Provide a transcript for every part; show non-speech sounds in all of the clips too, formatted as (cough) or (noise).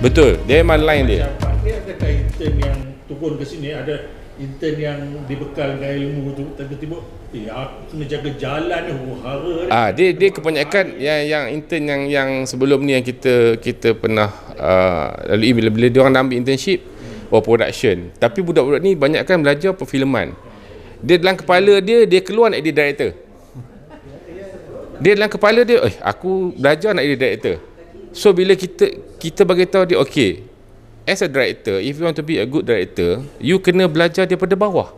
Betul. Dia memang line dia. Macam Pak ada intern yang turun ke sini ada intern yang dibekalkan ilmu tu tiba-tiba Ya, aku kena jaga jalan ni huhara oh, ah, dia dia kebanyakan yang yang intern yang yang sebelum ni yang kita kita pernah ah, lalu uh, bila, bila dia orang ambil internship hmm. or production tapi budak-budak ni banyak kan belajar perfilman dia dalam kepala dia dia keluar nak jadi director dia dalam kepala dia eh aku belajar nak jadi director so bila kita kita bagi tahu dia okey as a director if you want to be a good director you kena belajar daripada bawah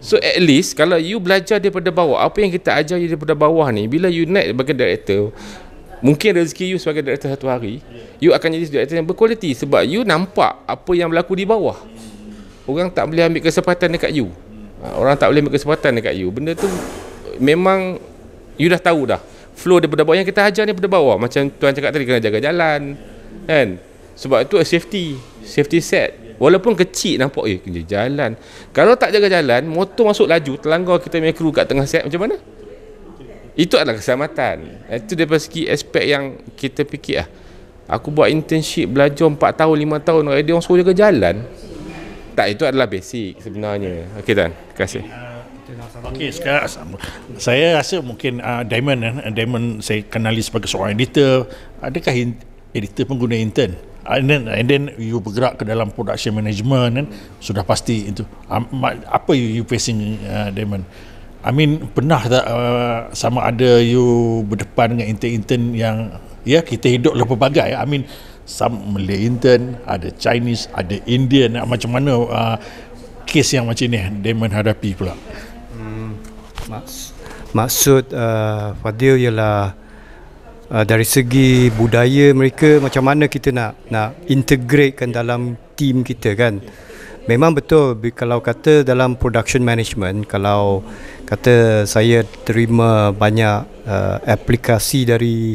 so at least kalau you belajar daripada bawah apa yang kita ajar you daripada bawah ni bila you naik sebagai director mungkin rezeki you sebagai director satu hari you akan jadi director yang berkualiti sebab you nampak apa yang berlaku di bawah orang tak boleh ambil kesempatan dekat you ha, orang tak boleh ambil kesempatan dekat you benda tu memang you dah tahu dah flow daripada bawah yang kita ajar ni daripada bawah macam tuan cakap tadi kena jaga jalan yeah kan sebab itu safety safety set walaupun kecil nampak eh kena jalan kalau tak jaga jalan motor masuk laju terlanggar kita punya kru kat tengah set macam mana itu adalah keselamatan itu daripada segi aspek yang kita fikir lah aku buat internship belajar 4 tahun 5 tahun dia orang suruh jaga jalan tak itu adalah basic sebenarnya ok Tan terima kasih Okey sekarang saya rasa mungkin uh, Diamond eh, Diamond saya kenali sebagai seorang editor adakah editor pun guna intern and then, and then you bergerak ke dalam production management kan sudah pasti itu um, apa you, you facing uh, Damon I mean pernah tak uh, sama ada you berdepan dengan intern-intern yang ya yeah, kita hidup lah pelbagai I mean some Malay intern ada Chinese ada Indian macam mana uh, kes yang macam ni Damon hadapi pula hmm, maksud uh, Fadil ialah Ah, dari segi budaya mereka macam mana kita nak nak integratekan dalam team kita kan memang betul kalau kata dalam production management kalau kata saya terima banyak uh, aplikasi dari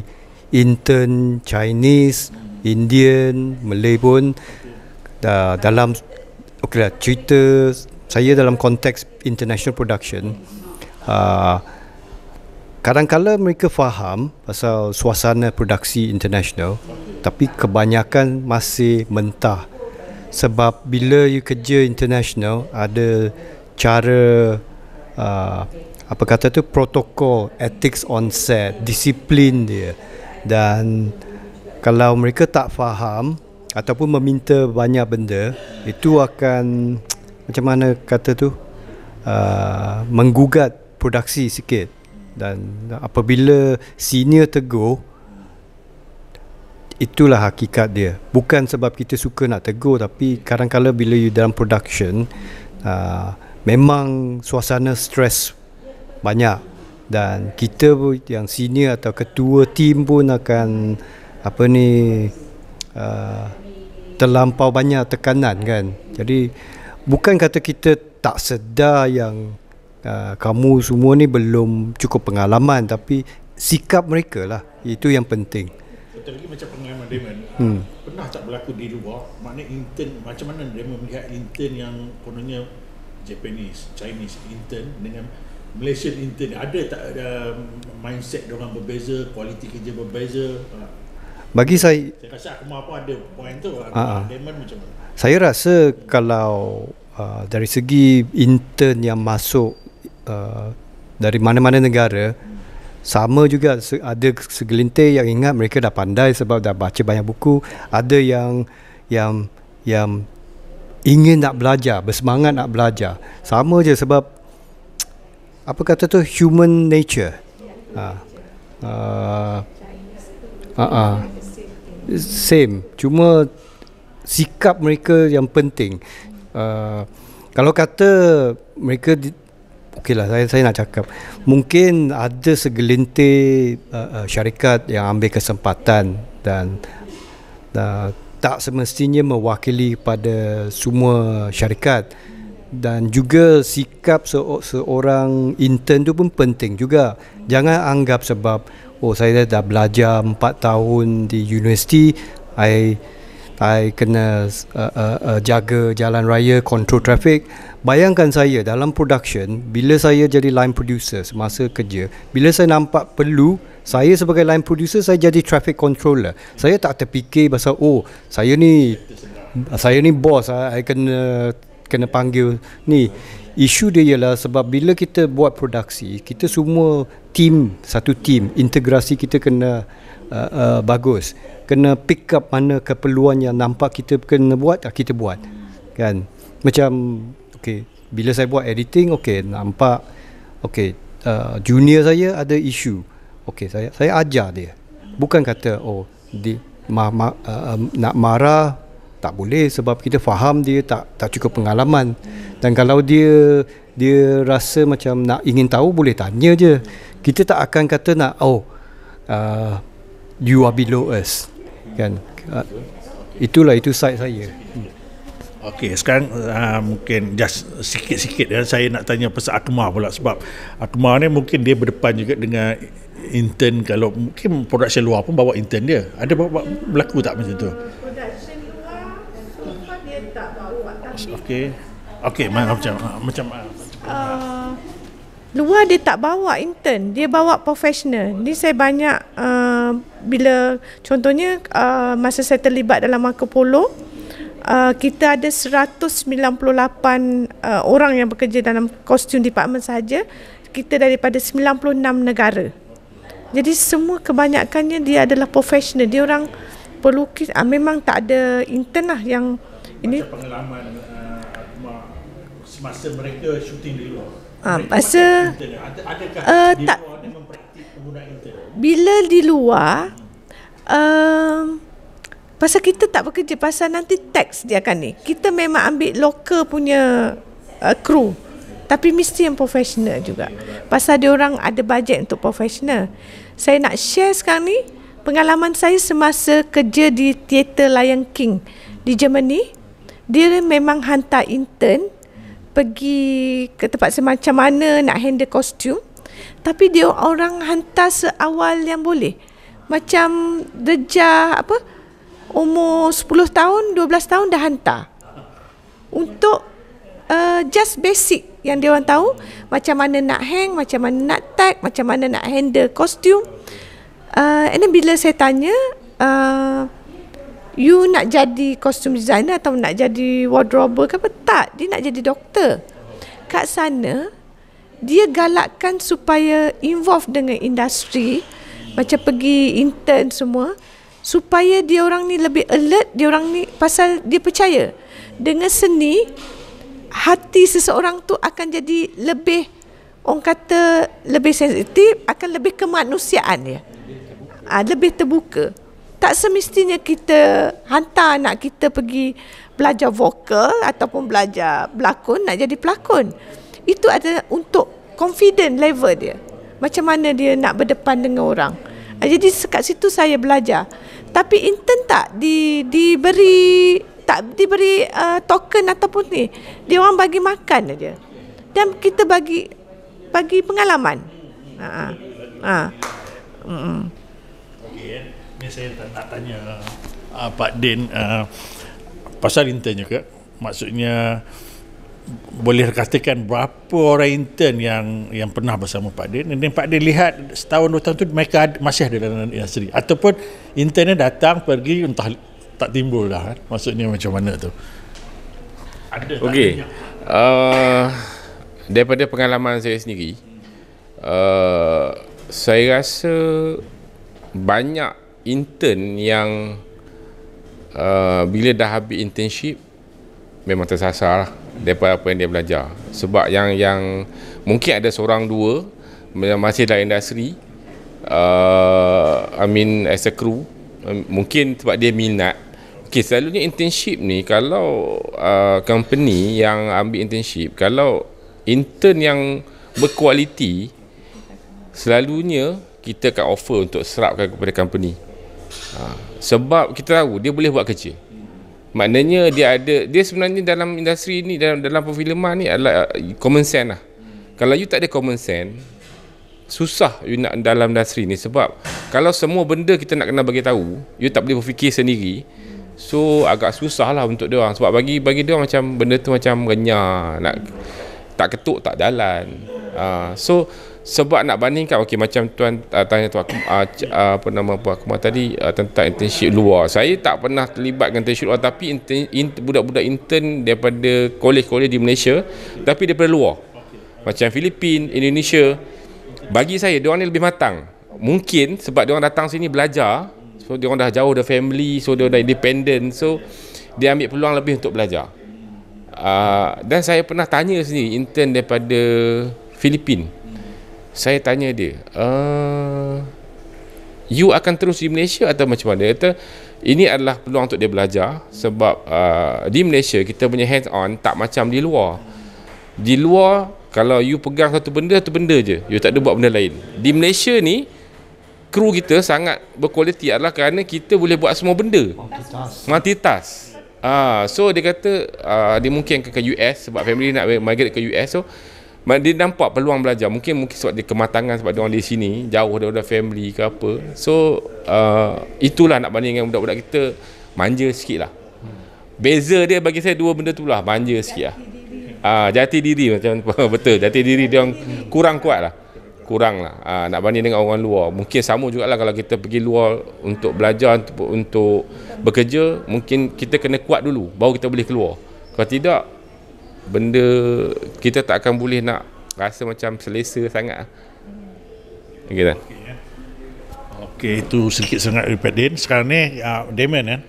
intern Chinese, Indian, Malay pun uh, dalam okeylah cerita saya dalam konteks international production uh, kadang-kadang mereka faham pasal suasana produksi international tapi kebanyakan masih mentah sebab bila you kerja international ada cara uh, apa kata tu protokol ethics on set disiplin dia dan kalau mereka tak faham ataupun meminta banyak benda itu akan macam mana kata tu uh, menggugat produksi sikit dan apabila senior tegur itulah hakikat dia bukan sebab kita suka nak tegur tapi kadang-kadang bila you dalam production uh, memang suasana stres banyak dan kita yang senior atau ketua tim pun akan apa ni uh, terlampau banyak tekanan kan jadi bukan kata kita tak sedar yang Ah, kamu semua ni belum cukup pengalaman tapi sikap mereka lah itu yang penting betul macam pengalaman Damon hmm. pernah tak berlaku di luar makna intern macam mana Damon melihat intern yang kononnya Japanese Chinese intern dengan Malaysian intern ada tak ada um, mindset orang berbeza kualiti kerja berbeza ha. bagi saya saya rasa Akmal pun ada point tu uh-huh. Damon macam mana saya rasa kalau uh, dari segi intern yang masuk Uh, dari mana-mana negara sama juga ada segelintir yang ingat mereka dah pandai sebab dah baca banyak buku ada yang yang yang ingin nak belajar bersemangat nak belajar sama je sebab apa kata tu human nature ha. Uh, uh, uh, same cuma sikap mereka yang penting uh, kalau kata mereka Okey lah saya, saya nak cakap mungkin ada segelintir uh, uh, syarikat yang ambil kesempatan dan uh, tak semestinya mewakili pada semua syarikat dan juga sikap se- seorang intern tu pun penting juga jangan anggap sebab oh saya dah belajar 4 tahun di universiti saya I kena uh, uh, uh, jaga jalan raya, control traffic. Bayangkan saya dalam production, bila saya jadi line producer semasa kerja, bila saya nampak perlu, saya sebagai line producer, saya jadi traffic controller. Saya tak terfikir pasal, oh, saya ni, saya ni boss, Saya kena, kena panggil ni. Isu dia ialah sebab bila kita buat produksi, kita semua team, satu team, integrasi kita kena uh, uh, bagus kena pick up mana keperluan yang nampak kita kena buat ah, kita buat kan macam okey bila saya buat editing okey nampak okey uh, junior saya ada isu okey saya saya ajar dia bukan kata oh di ma, ma, uh, um, nak marah tak boleh sebab kita faham dia tak tak cukup pengalaman dan kalau dia dia rasa macam nak ingin tahu boleh tanya je kita tak akan kata nak oh uh, you are below us kan ah, itulah itu side saya Okey, sekarang uh, mungkin just sikit-sikit ya saya nak tanya pasal Akmar pula sebab Akmar ni mungkin dia berdepan juga dengan intern kalau mungkin production luar pun bawa intern dia. Ada bawa, bawa berlaku tak macam tu? Okey. Okey, macam ah, macam macam uh, luar dia tak bawa intern dia bawa profesional ni saya banyak uh, bila contohnya uh, masa saya terlibat dalam Marco Polo uh, kita ada 198 uh, orang yang bekerja dalam kostum department saja kita daripada 96 negara jadi semua kebanyakannya dia adalah profesional dia orang pelukis uh, memang tak ada intern lah yang ini pengalaman uh, semasa mereka syuting di luar Ha, ah, masa uh, eh, tak bila di luar um, pasal kita tak bekerja pasal nanti tax dia akan ni kita memang ambil local punya uh, crew tapi mesti yang profesional juga pasal dia orang ada budget untuk profesional. saya nak share sekarang ni pengalaman saya semasa kerja di teater Lion King di Germany dia memang hantar intern pergi ke tempat semacam mana nak handle kostum tapi dia orang hantar seawal yang boleh macam deja apa umur 10 tahun 12 tahun dah hantar untuk uh, just basic yang dia orang tahu macam mana nak hang macam mana nak tag macam mana nak handle kostum uh, and then bila saya tanya uh, you nak jadi costume designer atau nak jadi wardrobe ke apa tak dia nak jadi doktor kat sana dia galakkan supaya involve dengan industri macam pergi intern semua supaya dia orang ni lebih alert dia orang ni pasal dia percaya dengan seni hati seseorang tu akan jadi lebih orang kata lebih sensitif akan lebih kemanusiaan dia ah, lebih terbuka, ha, lebih terbuka tak semestinya kita hantar anak kita pergi belajar vokal ataupun belajar berlakon nak jadi pelakon. Itu adalah untuk confident level dia. Macam mana dia nak berdepan dengan orang. Ah, jadi sekat situ saya belajar. Tapi intern tak di, diberi tak diberi uh, token ataupun ni. Dia orang bagi makan aja. Dan kita bagi bagi pengalaman. Ha. Ah, ha. Mm. Okay, eh ni saya nak tanya uh, Pak Din uh, pasal intern juga maksudnya boleh katakan berapa orang intern yang yang pernah bersama Pak Din dan Pak Din lihat setahun dua tahun tu mereka masih ada dalam industri ataupun internnya datang pergi entah tak timbul dah kan? maksudnya macam mana tu ada tak okay. uh, ah, daripada pengalaman saya sendiri uh, saya rasa banyak intern yang uh, bila dah habis internship memang tersasar lah daripada apa yang dia belajar sebab yang yang mungkin ada seorang dua yang masih dalam industri uh, I mean as a crew um, mungkin sebab dia minat ok selalunya internship ni kalau uh, company yang ambil internship kalau intern yang berkualiti selalunya kita akan offer untuk serapkan kepada company ha. sebab kita tahu dia boleh buat kerja maknanya dia ada dia sebenarnya dalam industri ni dalam dalam perfilman ni adalah uh, common sense lah kalau you tak ada common sense susah you nak dalam industri ni sebab kalau semua benda kita nak kena bagi tahu you tak boleh berfikir sendiri so agak susah lah untuk dia orang sebab bagi bagi dia macam benda tu macam renyah nak tak ketuk tak jalan uh, so sebab nak bandingkan okey macam tuan uh, tanya tuan uh, uh, apa nama apa aku tadi uh, tentang internship luar saya tak pernah terlibat dengan internship luar tapi budak-budak intern daripada kolej-kolej di Malaysia okay. tapi daripada luar okay. macam Filipin Indonesia bagi saya dia orang ni lebih matang mungkin sebab dia orang datang sini belajar so dia orang dah jauh dah family so dia dah independent so dia ambil peluang lebih untuk belajar uh, dan saya pernah tanya sini intern daripada Filipin saya tanya dia uh, you akan terus di Malaysia atau macam mana dia kata ini adalah peluang untuk dia belajar sebab uh, di Malaysia kita punya hands on tak macam di luar di luar kalau you pegang satu benda satu benda je you tak ada buat benda lain di Malaysia ni kru kita sangat berkualiti adalah kerana kita boleh buat semua benda multitask Ah, uh, so dia kata uh, dia mungkin ke US sebab family nak migrate ke US so dia nampak peluang belajar mungkin mungkin sebab dia kematangan sebab dia orang di sini jauh daripada family ke apa so uh, itulah nak banding dengan budak-budak kita manja sikit lah beza dia bagi saya dua benda tu lah manja sikit lah uh, jati diri macam (laughs) betul jati diri dia orang kurang kuat lah kurang lah uh, nak banding dengan orang luar mungkin sama jugalah kalau kita pergi luar untuk belajar untuk, untuk bekerja mungkin kita kena kuat dulu baru kita boleh keluar kalau tidak benda kita tak akan boleh nak rasa macam selesa sangat okay, okay, eh? okay itu sedikit sangat repeat Din sekarang ni uh, Damien eh?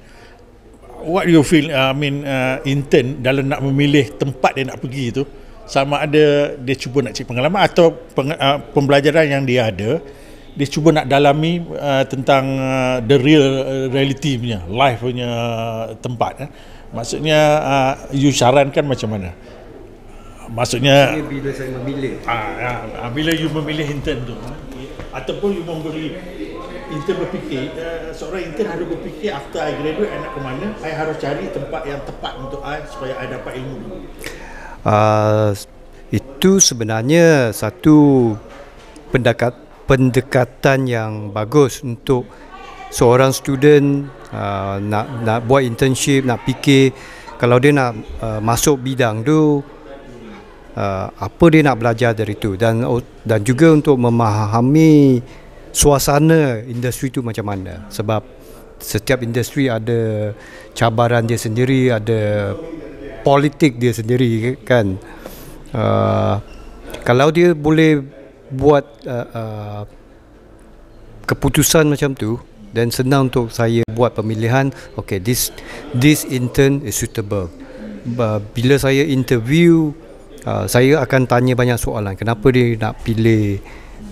what you feel uh, I mean uh, intern dalam nak memilih tempat dia nak pergi tu sama ada dia cuba nak cari pengalaman atau peng, uh, pembelajaran yang dia ada dia cuba nak dalami uh, tentang uh, the real uh, reality punya life punya uh, tempat eh? Maksudnya uh, you sarankan macam mana? Maksudnya bila saya memilih. Ah, ya, ah, bila you memilih intern tu ah, ataupun you memberi intern berfikir uh, seorang intern harus berfikir after I graduate I nak ke mana I harus cari tempat yang tepat untuk I supaya I dapat ilmu uh, itu sebenarnya satu pendekat, pendekatan yang bagus untuk seorang student uh, nak nak buat internship nak fikir kalau dia nak uh, masuk bidang tu uh, apa dia nak belajar dari tu dan oh, dan juga untuk memahami suasana industri tu macam mana sebab setiap industri ada cabaran dia sendiri ada politik dia sendiri kan uh, kalau dia boleh buat uh, uh, keputusan macam tu dan senang untuk saya buat pemilihan okay this this intern is suitable bila saya interview uh, saya akan tanya banyak soalan kenapa dia nak pilih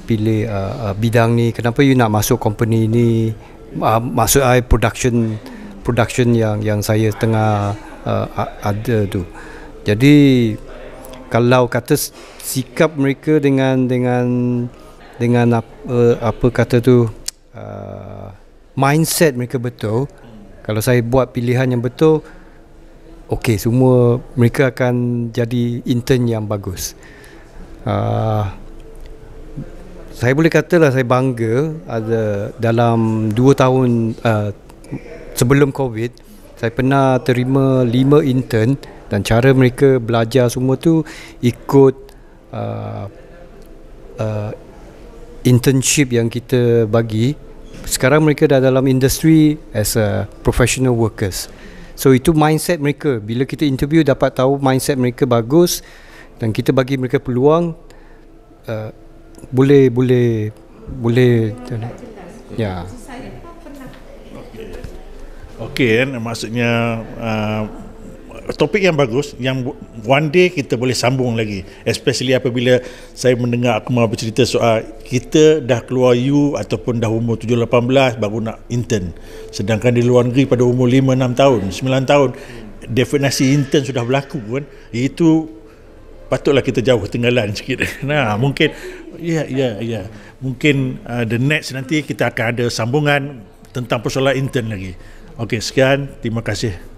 pilih uh, uh, bidang ni kenapa you nak masuk company ni uh, masuk AI production production yang yang saya tengah uh, ada tu jadi kalau kata sikap mereka dengan dengan dengan apa, uh, apa kata tu uh, mindset mereka betul kalau saya buat pilihan yang betul okey semua mereka akan jadi intern yang bagus uh, saya boleh katalah saya bangga ada dalam 2 tahun uh, sebelum covid saya pernah terima 5 intern dan cara mereka belajar semua tu ikut uh, uh, internship yang kita bagi sekarang mereka dah dalam industri as a professional workers so itu mindset mereka bila kita interview dapat tahu mindset mereka bagus dan kita bagi mereka peluang uh, boleh boleh boleh ya yeah. ya okay. Okey kan maksudnya uh, topik yang bagus yang one day kita boleh sambung lagi especially apabila saya mendengar Akmal bercerita soal kita dah keluar U ataupun dah umur 7 18 baru nak intern sedangkan di luar negeri pada umur 5 6 tahun 9 tahun definisi intern sudah berlaku kan itu patutlah kita jauh ketinggalan sikit (laughs) nah mungkin ya yeah, ya yeah, ya yeah. mungkin uh, the next nanti kita akan ada sambungan tentang persoalan intern lagi okey sekian terima kasih